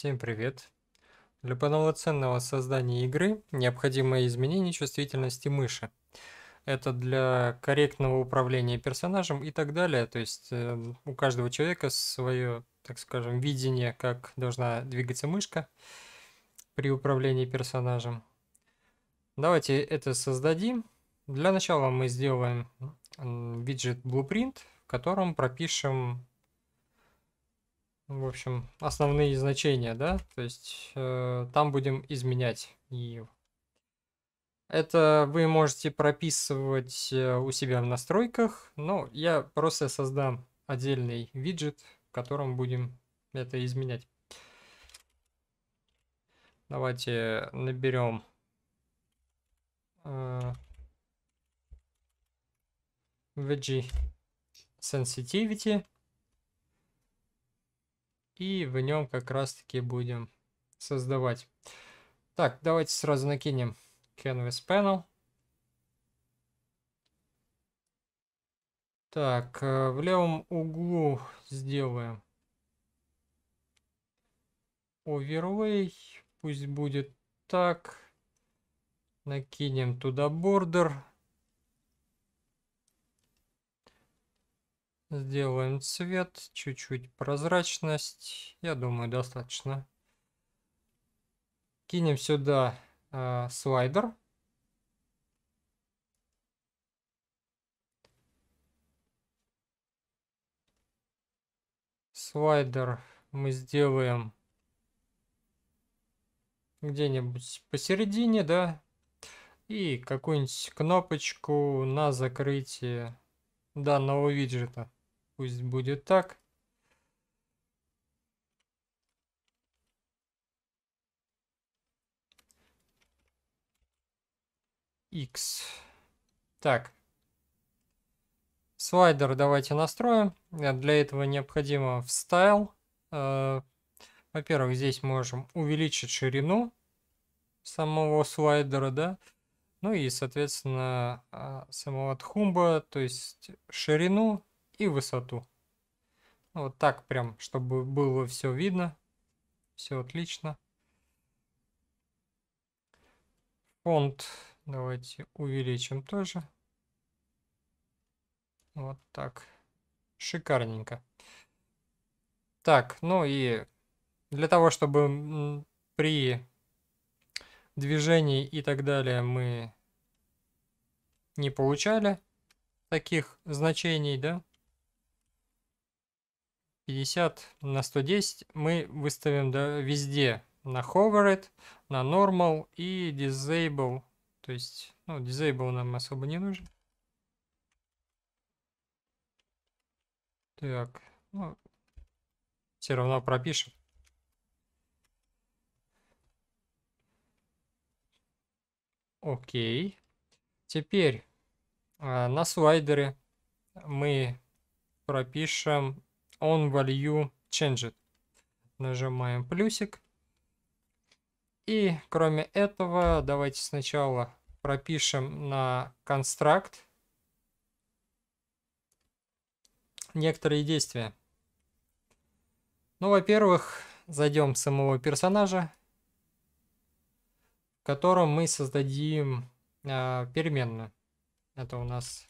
Всем привет! Для полноценного создания игры необходимо изменение чувствительности мыши. Это для корректного управления персонажем и так далее. То есть э, у каждого человека свое, так скажем, видение, как должна двигаться мышка при управлении персонажем. Давайте это создадим. Для начала мы сделаем виджет Blueprint, в котором пропишем в общем, основные значения, да, то есть э, там будем изменять ее. Это вы можете прописывать э, у себя в настройках, но я просто создам отдельный виджет, в котором будем это изменять. Давайте наберем э, vg sensitivity. И в нем как раз таки будем создавать. Так, давайте сразу накинем Canvas Panel. Так, э, в левом углу сделаем overlay. Пусть будет так. Накинем туда бордер. Сделаем цвет, чуть-чуть прозрачность. Я думаю, достаточно. Кинем сюда э, слайдер. Слайдер мы сделаем где-нибудь посередине, да, и какую-нибудь кнопочку на закрытие данного виджета. Пусть будет так. X. Так. Слайдер давайте настроим. Э, для этого необходимо в Style. Э, во-первых, здесь можем увеличить ширину самого слайдера, да. Ну и, соответственно, э, самого тхумба, то есть ширину и высоту. Ну, вот так прям, чтобы было все видно. Все отлично. Фонд давайте увеличим тоже. Вот так. Шикарненько. Так, ну и для того, чтобы при движении и так далее мы не получали таких значений, да, 50 на 110 мы выставим да, везде на Hovered, на Normal и Disable. То есть, ну, Disable нам особо не нужен. Так, ну, все равно пропишем. Окей. Теперь э, на слайдеры мы пропишем on value changed. Нажимаем плюсик. И кроме этого, давайте сначала пропишем на констракт некоторые действия. Ну, во-первых, зайдем самого персонажа, в котором мы создадим э, переменную. Это у нас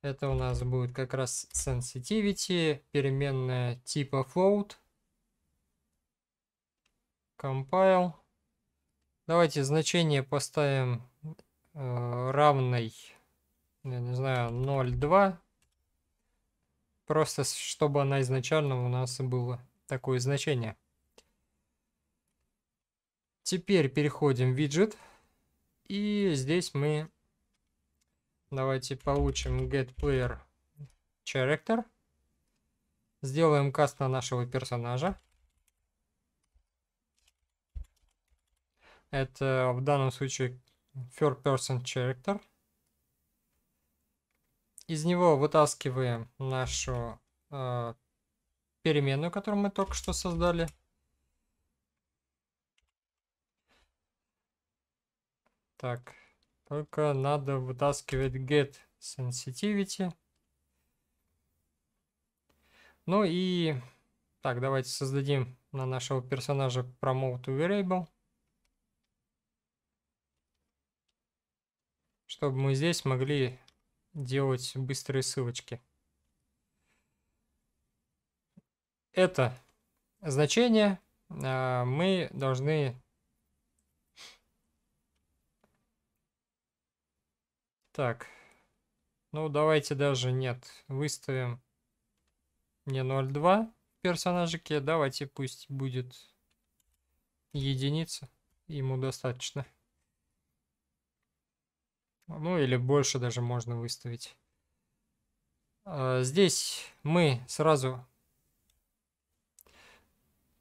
Это у нас будет как раз sensitivity, переменная типа float. Compile. Давайте значение поставим э, равной, я не знаю, 0,2. Просто чтобы она изначально у нас было такое значение. Теперь переходим в виджет. И здесь мы Давайте получим get player character. Сделаем каст на нашего персонажа. Это в данном случае third person character. Из него вытаскиваем нашу э, переменную, которую мы только что создали. Так. Только надо вытаскивать get sensitivity. Ну и так, давайте создадим на нашего персонажа promote variable. Чтобы мы здесь могли делать быстрые ссылочки. Это значение а, мы должны Так. Ну, давайте даже нет. Выставим не 0,2 персонажики, Давайте пусть будет единица. Ему достаточно. Ну, или больше даже можно выставить. А, здесь мы сразу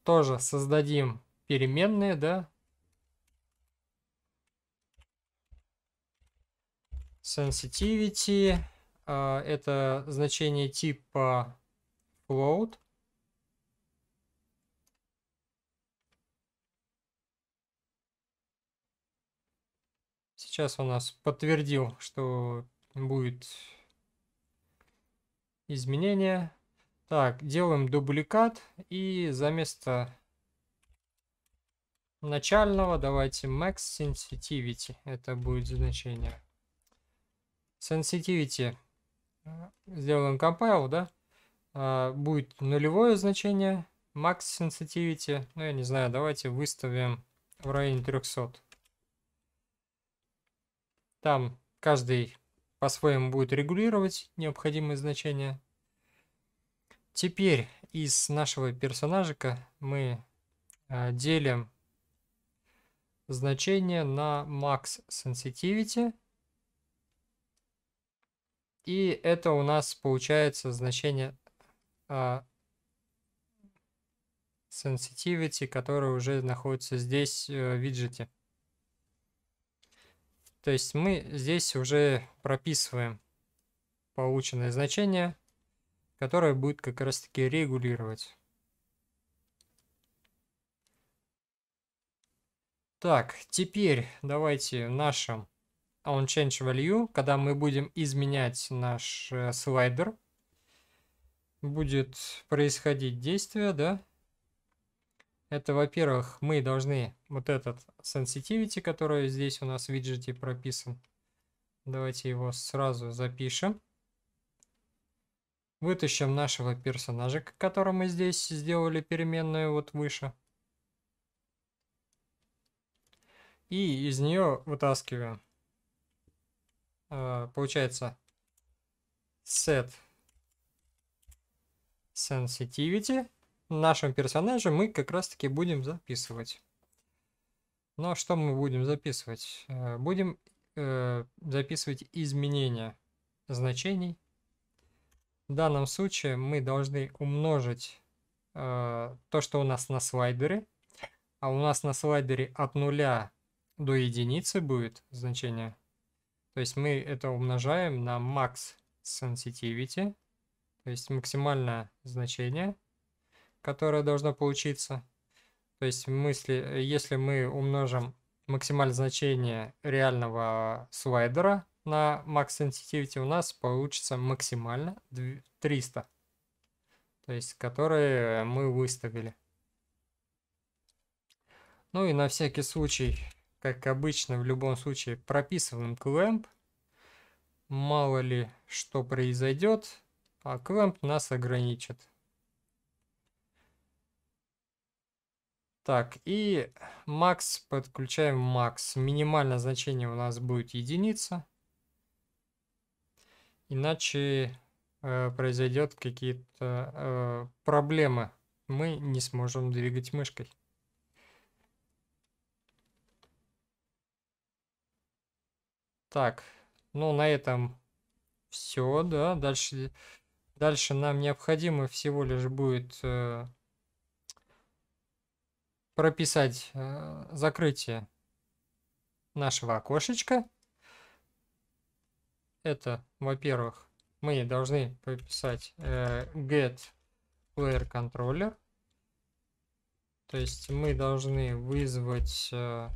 тоже создадим переменные, да, sensitivity. А, это значение типа float. Сейчас у нас подтвердил, что будет изменение. Так, делаем дубликат и за место начального давайте max sensitivity. Это будет значение sensitivity э, сделаем compile, да, а, будет нулевое значение, max sensitivity, ну я не знаю, давайте выставим в районе 300. Там каждый по-своему будет регулировать необходимые значения. Теперь из нашего персонажика мы э, делим значение на max sensitivity – и это у нас получается значение а, sensitivity, которое уже находится здесь э, в виджете. То есть мы здесь уже прописываем полученное значение, которое будет как раз таки регулировать. Так, теперь давайте в нашем on а change value, когда мы будем изменять наш э, слайдер, будет происходить действие, да? Это, во-первых, мы должны вот этот sensitivity, который здесь у нас в виджете прописан. Давайте его сразу запишем. Вытащим нашего персонажа, к которому мы здесь сделали переменную вот выше. И из нее вытаскиваем Э, получается set sensitivity нашим персонажем мы как раз таки будем записывать. Но что мы будем записывать? Э, будем э, записывать изменения значений. В данном случае мы должны умножить то, что у нас на слайдеры А у нас на слайдере от нуля до единицы будет значение то есть мы это умножаем на max sensitivity, то есть максимальное значение, которое должно получиться. То есть мысли, если мы умножим максимальное значение реального слайдера на max sensitivity, у нас получится максимально 300, то есть которые мы выставили. Ну и на всякий случай как обычно, в любом случае прописываем клэмп. Мало ли что произойдет, а клэмп нас ограничит. Так, и макс подключаем макс. Минимальное значение у нас будет единица. Иначе э, произойдет какие-то э, проблемы. Мы не сможем двигать мышкой. Так, ну на этом все, да. Дальше, дальше нам необходимо всего лишь будет э, прописать э, закрытие нашего окошечка. Это, во-первых, мы должны прописать э, get player controller. То есть мы должны вызвать... Э,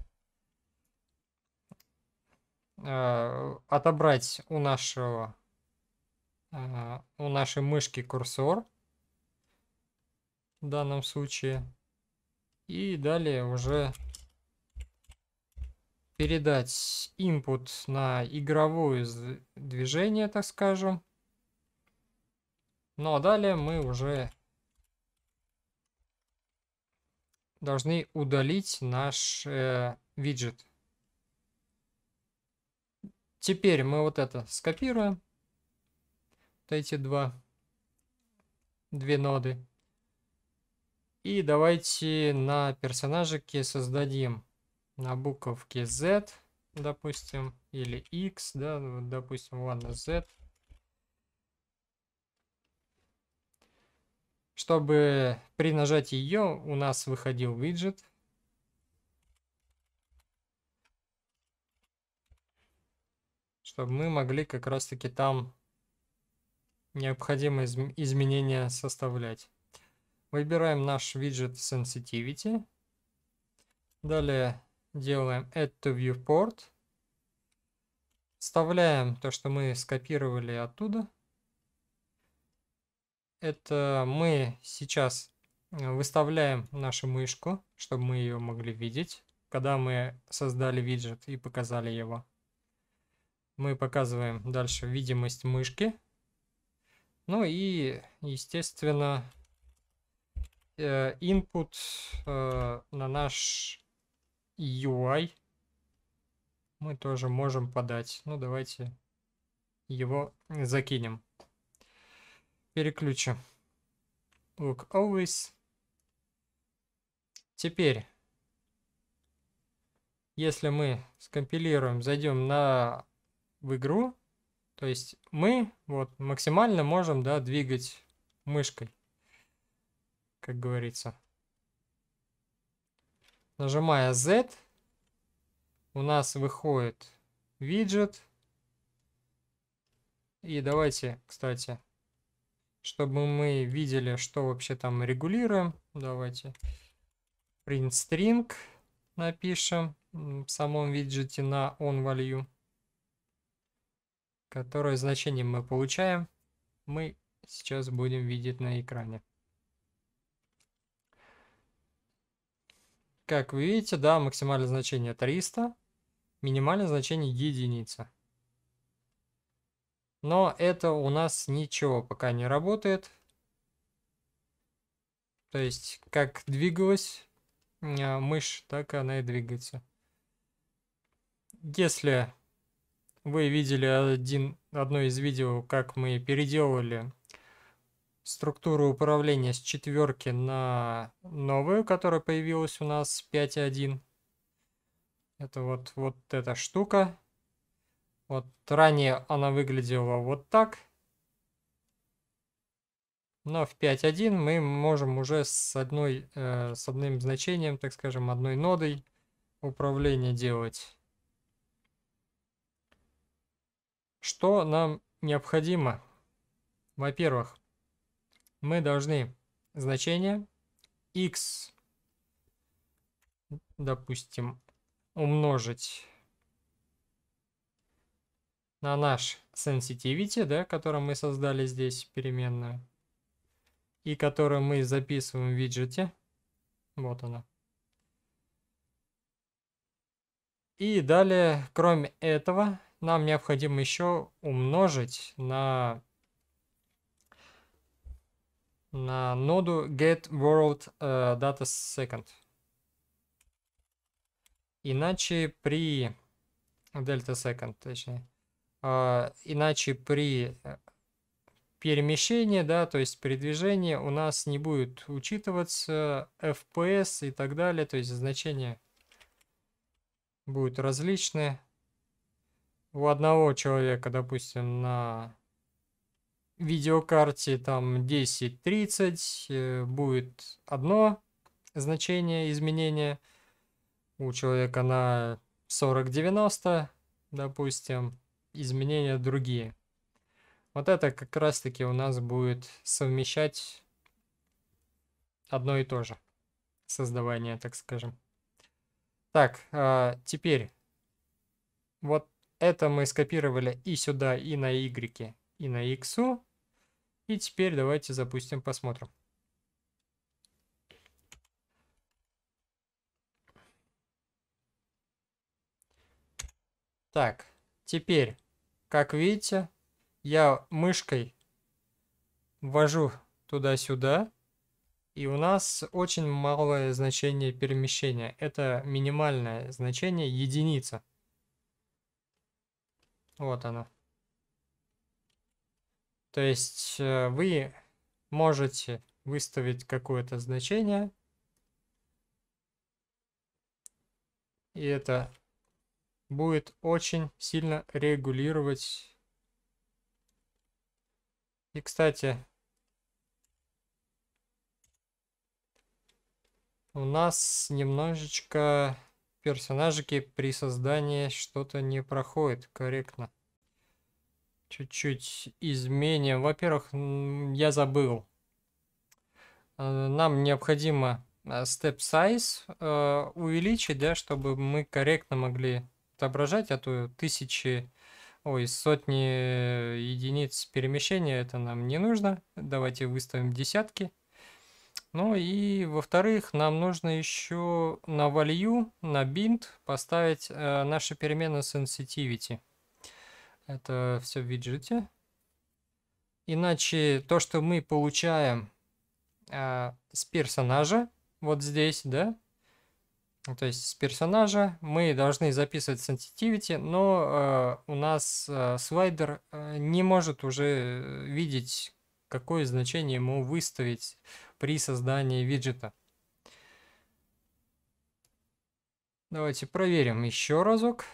Э, отобрать у нашего э, у нашей мышки курсор в данном случае и далее уже передать input на игровое движение, так скажем. Ну а далее мы уже должны удалить наш э, виджет. Теперь мы вот это скопируем. Вот эти два, две ноды. И давайте на персонажике создадим на буковке Z, допустим, или X, да, допустим, ладно, Z. Чтобы при нажатии ее у нас выходил виджет, чтобы мы могли как раз-таки там необходимые изменения составлять. Выбираем наш виджет Sensitivity. Далее делаем Add to Viewport. Вставляем то, что мы скопировали оттуда. Это мы сейчас э, выставляем нашу мышку, чтобы мы ее могли видеть, когда мы создали виджет и показали его мы показываем дальше видимость мышки. Ну и, естественно, э, input э, на наш UI мы тоже можем подать. Ну, давайте его закинем. Переключим. Look always. Теперь, если мы скомпилируем, зайдем на в игру. То есть мы вот максимально можем да, двигать мышкой, как говорится. Нажимая Z, у нас выходит виджет. И давайте, кстати, чтобы мы видели, что вообще там регулируем, давайте print string напишем в самом виджете на on value которое значение мы получаем, мы сейчас будем видеть на экране. Как вы видите, да, максимальное значение 300, минимальное значение единица. Но это у нас ничего пока не работает. То есть, как двигалась э, мышь, так она и двигается. Если вы видели один, одно из видео, как мы переделывали структуру управления с четверки на новую, которая появилась у нас 5.1. Это вот, вот эта штука. Вот ранее она выглядела вот так. Но в 5.1 мы можем уже с, одной, э, с одним значением, так скажем, одной нодой управление делать. Что нам необходимо? Во-первых, мы должны значение x, допустим, умножить на наш sensitivity, да, который мы создали здесь переменную, и которую мы записываем в виджете. Вот она. И далее, кроме этого, нам необходимо еще умножить на, на ноду get world э, data second. Иначе при delta second, точнее, э, иначе при э, перемещении, да, то есть при движении у нас не будет учитываться FPS и так далее, то есть значения будут различные у одного человека, допустим, на видеокарте там 10-30 э, будет одно значение изменения, у человека на 40-90, допустим, изменения другие. Вот это как раз-таки у нас будет совмещать одно и то же создавание, так скажем. Так, а, теперь вот это мы скопировали и сюда, и на y, и на x. И теперь давайте запустим, посмотрим. Так, теперь, как видите, я мышкой ввожу туда-сюда, и у нас очень малое значение перемещения. Это минимальное значение единица. Вот оно. То есть э, вы можете выставить какое-то значение. И это будет очень сильно регулировать. И, кстати, у нас немножечко персонажики при создании что-то не проходит корректно. Чуть-чуть изменим. Во-первых, я забыл. Э, нам необходимо э, step size э, увеличить, да, чтобы мы корректно могли отображать, а то тысячи, ой, сотни единиц перемещения это нам не нужно. Давайте выставим десятки. Ну и, во-вторых, нам нужно еще на value, на bind поставить э, наши перемены sensitivity. Это все в виджете. Иначе то, что мы получаем э, с персонажа, вот здесь, да, ну, то есть с персонажа мы должны записывать sensitivity, но э, у нас э, слайдер э, не может уже э, видеть, какое значение ему выставить при создании виджета. Давайте проверим еще разок.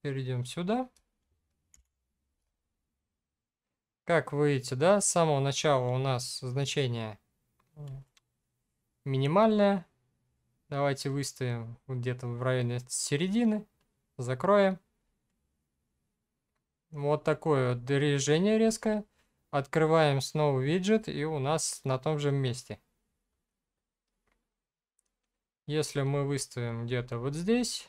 Перейдем сюда. Как вы видите, да, с самого начала у нас значение минимальное. Давайте выставим где-то в районе середины. Закроем. Вот такое движение резкое. Открываем снова виджет и у нас на том же месте. Если мы выставим где-то вот здесь,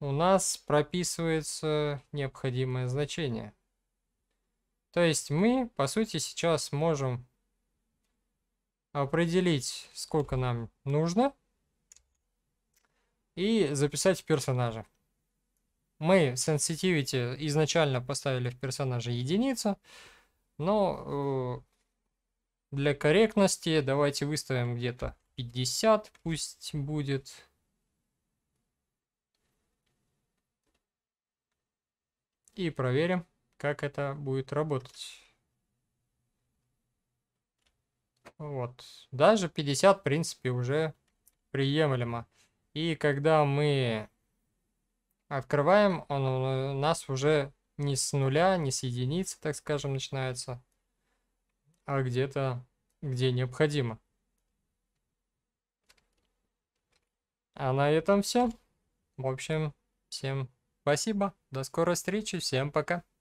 у нас прописывается необходимое значение. То есть мы, по сути, сейчас можем определить, сколько нам нужно, и записать персонажа. Мы sensitivity изначально поставили в персонаже единицу, но э, для корректности давайте выставим где-то 50, пусть будет. И проверим, как это будет работать. Вот. Даже 50, в принципе, уже приемлемо. И когда мы Открываем, он у э, нас уже не с нуля, не с единицы, так скажем, начинается, а где-то, где необходимо. А на этом все. В общем, всем спасибо. До скорой встречи. Всем пока.